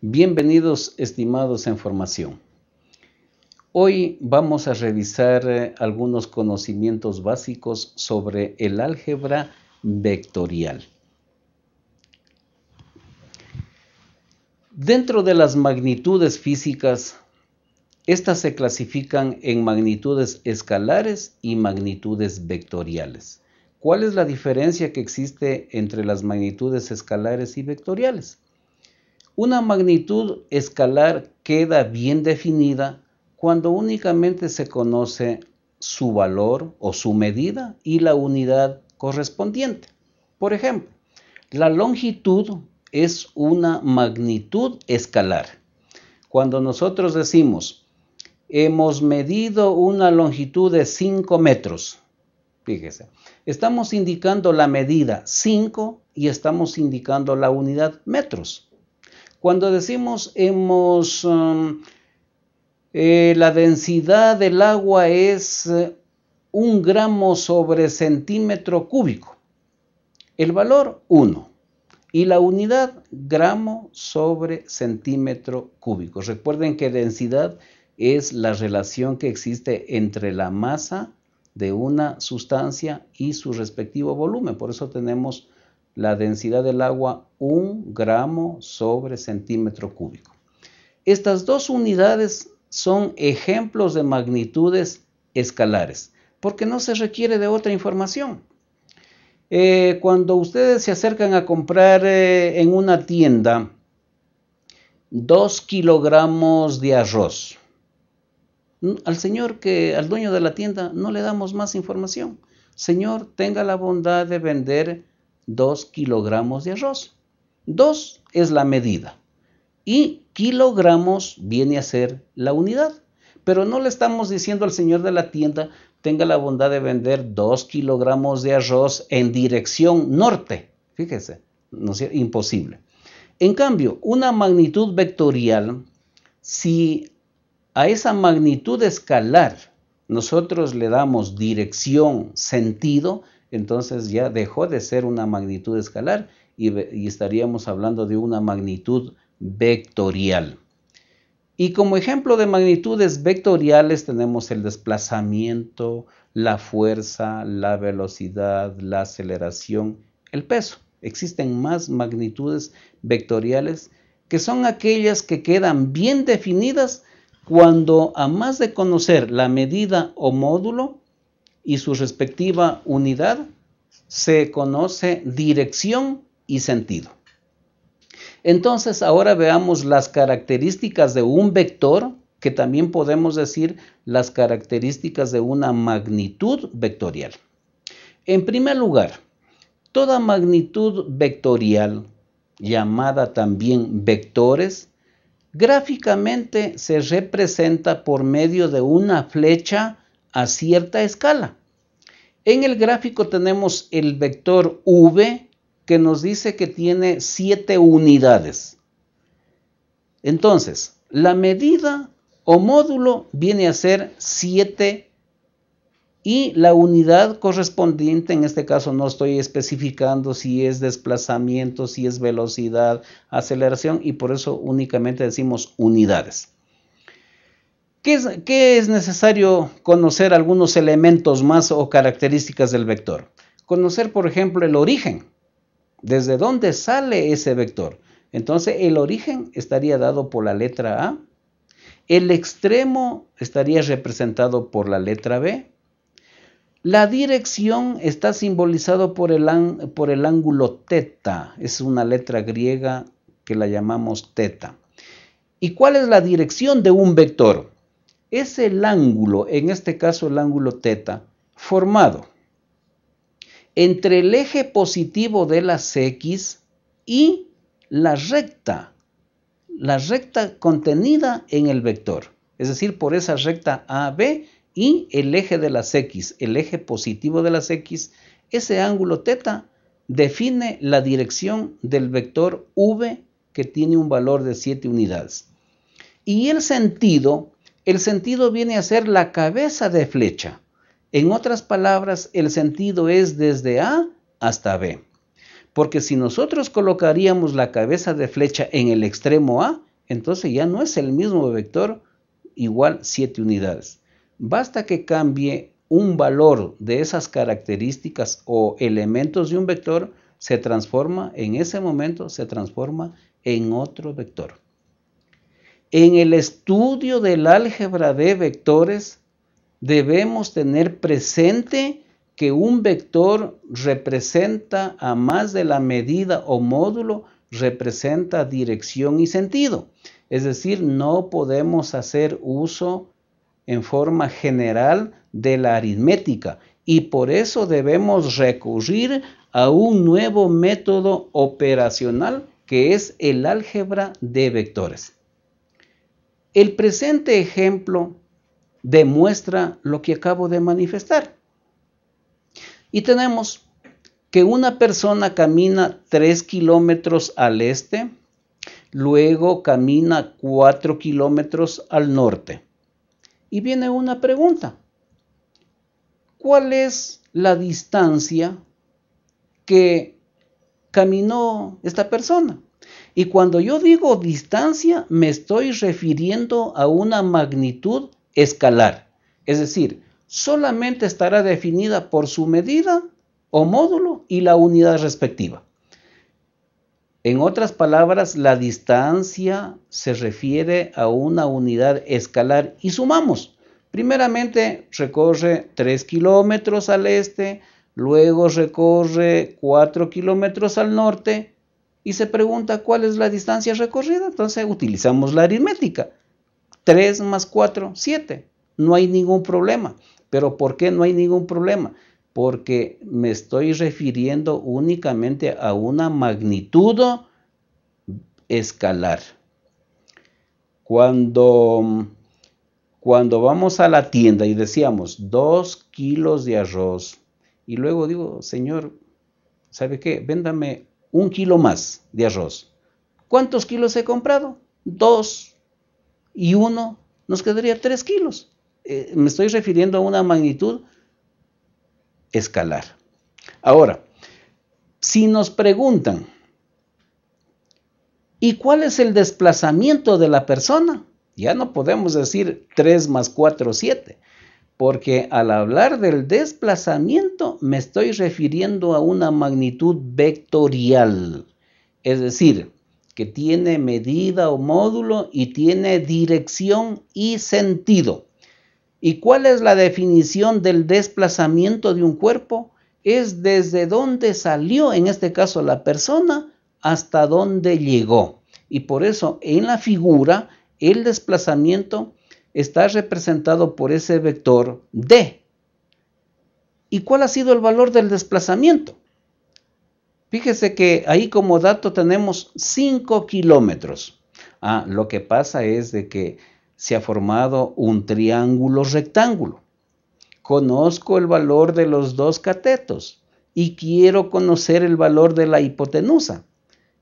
Bienvenidos estimados en formación. Hoy vamos a revisar eh, algunos conocimientos básicos sobre el álgebra vectorial. Dentro de las magnitudes físicas, estas se clasifican en magnitudes escalares y magnitudes vectoriales. ¿Cuál es la diferencia que existe entre las magnitudes escalares y vectoriales? Una magnitud escalar queda bien definida cuando únicamente se conoce su valor o su medida y la unidad correspondiente. Por ejemplo, la longitud es una magnitud escalar. Cuando nosotros decimos, hemos medido una longitud de 5 metros, fíjese, estamos indicando la medida 5 y estamos indicando la unidad metros. Cuando decimos hemos, um, eh, la densidad del agua es eh, un gramo sobre centímetro cúbico. El valor 1 y la unidad gramo sobre centímetro cúbico. Recuerden que densidad es la relación que existe entre la masa de una sustancia y su respectivo volumen. Por eso tenemos la densidad del agua un gramo sobre centímetro cúbico. Estas dos unidades son ejemplos de magnitudes escalares, porque no se requiere de otra información. Eh, cuando ustedes se acercan a comprar eh, en una tienda dos kilogramos de arroz, al señor que, al dueño de la tienda, no le damos más información. Señor, tenga la bondad de vender 2 kilogramos de arroz. 2 es la medida y kilogramos viene a ser la unidad. Pero no le estamos diciendo al señor de la tienda, tenga la bondad de vender 2 kilogramos de arroz en dirección norte. Fíjese, no imposible. En cambio, una magnitud vectorial, si a esa magnitud escalar nosotros le damos dirección, sentido, entonces ya dejó de ser una magnitud escalar y, estaríamos hablando de una magnitud vectorial. Y como ejemplo de magnitudes vectoriales tenemos el desplazamiento, la fuerza, la velocidad, la aceleración, el peso. Existen más magnitudes vectoriales que son aquellas que quedan bien definidas cuando a más de conocer la medida o módulo, y su respectiva unidad se conoce dirección y sentido. Entonces ahora veamos las características de un vector, que también podemos decir las características de una magnitud vectorial. En primer lugar, toda magnitud vectorial, llamada también vectores, gráficamente se representa por medio de una flecha a cierta escala. En el gráfico tenemos el vector V que nos dice que tiene 7 unidades. Entonces, la medida o módulo viene a ser 7 y la unidad correspondiente, en este caso no estoy especificando si es desplazamiento, si es velocidad, aceleración y por eso únicamente decimos unidades. ¿Qué es, necesario conocer algunos elementos más o características del vector? Conocer, por ejemplo, el origen. ¿Desde dónde sale ese vector? Entonces, el origen estaría dado por la letra A. El extremo estaría representado por la letra B. La dirección está simbolizado por el, por el ángulo teta. Es una letra griega que la llamamos teta. ¿Y cuál es la dirección de un vector? es el ángulo, en este caso el ángulo teta, formado entre el eje positivo de las X y la recta, la recta contenida en el vector, es decir, por esa recta AB y el eje de las X, el eje positivo de las X, ese ángulo teta define la dirección del vector V que tiene un valor de 7 unidades. Y el sentido el sentido viene a ser la cabeza de flecha. En otras palabras, el sentido es desde A hasta B. Porque si nosotros colocaríamos la cabeza de flecha en el extremo A, entonces ya no es el mismo vector igual 7 unidades. Basta que cambie un valor de esas características o elementos de un vector, se transforma en ese momento, se transforma en otro vector. En el estudio del álgebra de vectores debemos tener presente que un vector representa a más de la medida o módulo representa dirección y sentido. Es decir, no podemos hacer uso en forma general de la aritmética y por eso debemos recurrir a un nuevo método operacional que es el álgebra de vectores. El presente ejemplo demuestra lo que acabo de manifestar. Y tenemos que una persona camina 3 kilómetros al este, luego camina 4 kilómetros al norte. Y viene una pregunta. ¿Cuál es la distancia que caminó esta persona? Y cuando yo digo distancia, me estoy refiriendo a una magnitud escalar. Es decir, solamente estará definida por su medida o módulo y la unidad respectiva. En otras palabras, la distancia se refiere a una unidad escalar y sumamos. Primeramente recorre 3 kilómetros al este, luego recorre 4 kilómetros al norte y se pregunta cuál es la distancia recorrida, entonces utilizamos la aritmética. 3 más 4, 7. No hay ningún problema. ¿Pero por qué no hay ningún problema? Porque me estoy refiriendo únicamente a una magnitud escalar. Cuando, cuando vamos a la tienda y decíamos 2 kilos de arroz, y luego digo, señor, ¿sabe qué? Véndame un kilo más de arroz. ¿Cuántos kilos he comprado? Dos y uno, nos quedaría tres kilos. Eh, me estoy refiriendo a una magnitud escalar. Ahora, si nos preguntan, ¿y cuál es el desplazamiento de la persona? Ya no podemos decir 3 más 4, 7 porque al hablar del desplazamiento me estoy refiriendo a una magnitud vectorial, es decir, que tiene medida o módulo y tiene dirección y sentido. ¿Y cuál es la definición del desplazamiento de un cuerpo? Es desde dónde salió, en este caso la persona, hasta dónde llegó. Y por eso en la figura el desplazamiento está representado por ese vector D. ¿Y cuál ha sido el valor del desplazamiento? Fíjese que ahí como dato tenemos 5 kilómetros. Ah, lo que pasa es de que se ha formado un triángulo rectángulo. Conozco el valor de los dos catetos y quiero conocer el valor de la hipotenusa.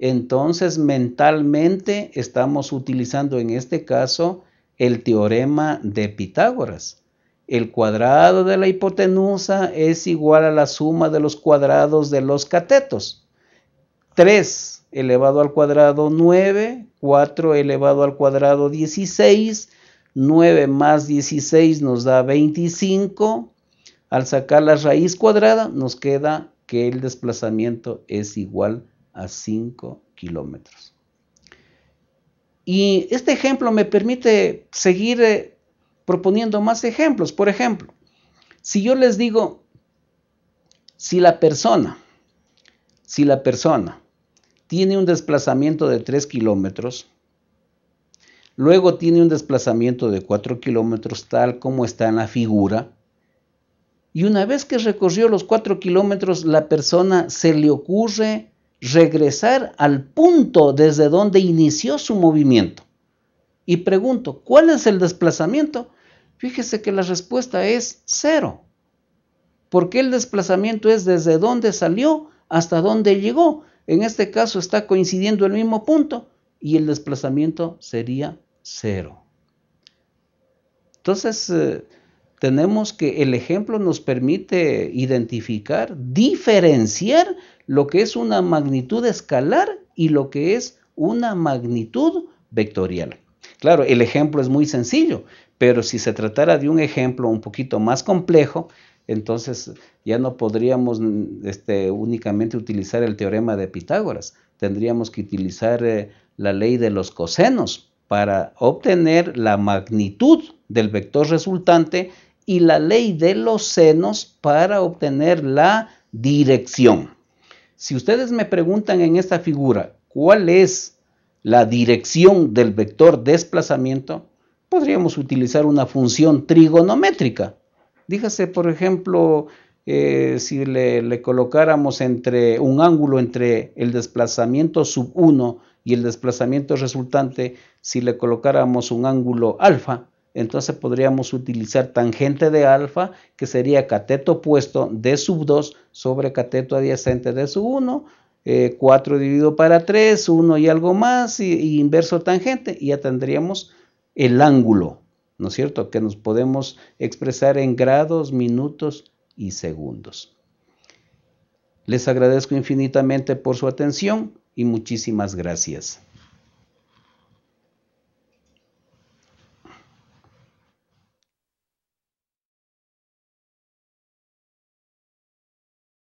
Entonces mentalmente estamos utilizando en este caso el teorema de Pitágoras. El cuadrado de la hipotenusa es igual a la suma de los cuadrados de los catetos. 3 elevado al cuadrado 9, 4 elevado al cuadrado 16, 9 más 16 nos da 25. Al sacar la raíz cuadrada nos queda que el desplazamiento es igual a 5 kilómetros. Y este ejemplo me permite seguir eh, proponiendo más ejemplos. Por ejemplo, si yo les digo, si la persona, si la persona tiene un desplazamiento de 3 kilómetros, luego tiene un desplazamiento de 4 kilómetros tal como está en la figura, y una vez que recorrió los 4 kilómetros, la persona se le ocurre regresar al punto desde donde inició su movimiento. Y pregunto, ¿cuál es el desplazamiento? Fíjese que la respuesta es cero, porque el desplazamiento es desde donde salió hasta donde llegó. En este caso está coincidiendo el mismo punto y el desplazamiento sería cero. Entonces, eh, tenemos que el ejemplo nos permite identificar, diferenciar lo que es una magnitud escalar y lo que es una magnitud vectorial. Claro, el ejemplo es muy sencillo, pero si se tratara de un ejemplo un poquito más complejo, entonces ya no podríamos este, únicamente utilizar el teorema de Pitágoras, tendríamos que utilizar eh, la ley de los cosenos para obtener la magnitud del vector resultante y la ley de los senos para obtener la dirección. Si ustedes me preguntan en esta figura cuál es la dirección del vector desplazamiento, podríamos utilizar una función trigonométrica. díjase por ejemplo, eh, si le, le, colocáramos entre un ángulo entre el desplazamiento sub 1 y el desplazamiento resultante, si le colocáramos un ángulo alfa, entonces podríamos utilizar tangente de alfa, que sería cateto opuesto de sub 2 sobre cateto adyacente de sub 1, 4 eh, dividido para 3, 1 y algo más, y, inverso tangente, y ya tendríamos el ángulo, ¿no es cierto?, que nos podemos expresar en grados, minutos y segundos. Les agradezco infinitamente por su atención y muchísimas gracias.